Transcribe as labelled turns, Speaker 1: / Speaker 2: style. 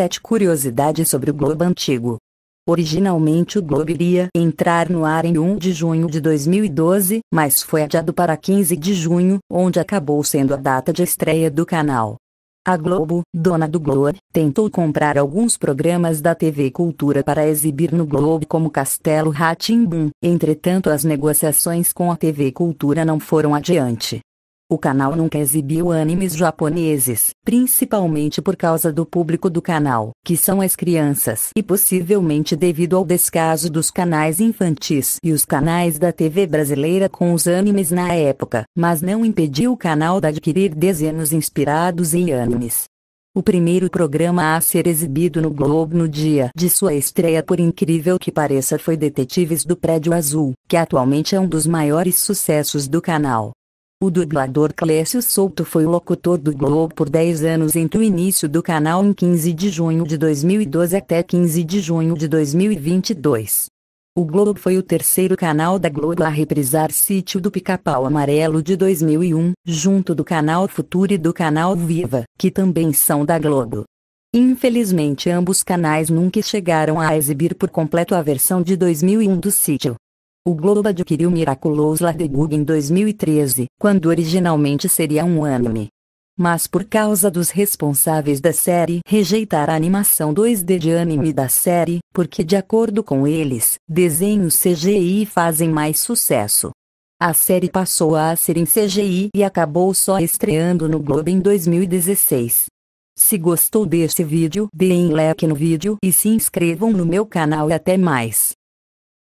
Speaker 1: 7 Curiosidades sobre o Globo Antigo. Originalmente o Globo iria entrar no ar em 1 de junho de 2012, mas foi adiado para 15 de junho, onde acabou sendo a data de estreia do canal. A Globo, dona do Globo, tentou comprar alguns programas da TV Cultura para exibir no Globo como Castelo Rá-Tim-Bum, entretanto as negociações com a TV Cultura não foram adiante. O canal nunca exibiu animes japoneses, principalmente por causa do público do canal, que são as crianças, e possivelmente devido ao descaso dos canais infantis e os canais da TV brasileira com os animes na época, mas não impediu o canal de adquirir desenhos inspirados em animes. O primeiro programa a ser exibido no Globo no dia de sua estreia, por incrível que pareça, foi Detetives do Prédio Azul, que atualmente é um dos maiores sucessos do canal. O dublador Clécio Souto foi o locutor do Globo por 10 anos entre o início do canal em 15 de junho de 2012 até 15 de junho de 2022. O Globo foi o terceiro canal da Globo a reprisar Sítio do Pica-Pau Amarelo de 2001, junto do canal Futuro e do canal Viva, que também são da Globo. Infelizmente ambos canais nunca chegaram a exibir por completo a versão de 2001 do sítio. O Globo adquiriu Miraculous Ladybug em 2013, quando originalmente seria um anime. Mas por causa dos responsáveis da série rejeitar a animação 2D de anime da série, porque de acordo com eles, desenhos CGI fazem mais sucesso. A série passou a ser em CGI e acabou só estreando no Globo em 2016. Se gostou desse vídeo, deem like no vídeo e se inscrevam no meu canal e até mais.